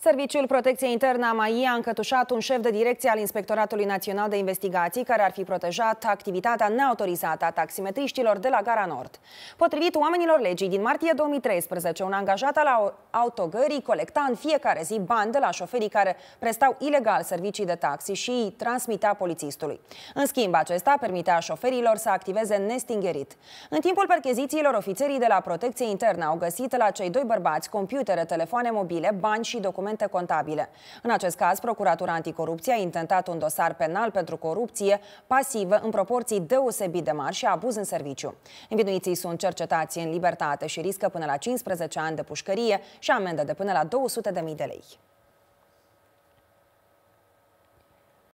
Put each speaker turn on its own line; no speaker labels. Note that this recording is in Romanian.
Serviciul Protecției Interne a mai a încătușat un șef de direcție al Inspectoratului Național de Investigații care ar fi protejat activitatea neautorizată a taximetriștilor de la Gara Nord. Potrivit oamenilor legii, din martie 2013, un angajat al autogării colecta în fiecare zi bani de la șoferii care prestau ilegal servicii de taxi și îi transmitea polițistului. În schimb, acesta permitea șoferilor să activeze nestingerit. În timpul perchezițiilor, ofițerii de la Protecție Internă au găsit la cei doi bărbați computere, telefoane mobile, bani și documente documente contabile. În acest caz, Procuratura Anticorupție a intentat un dosar penal pentru corupție pasivă în proporții deosebit de mari și abuz în serviciu. Învinuiții sunt cercetați în libertate și riscă până la 15 ani de pușcărie și amendă de până la 200.000 de lei.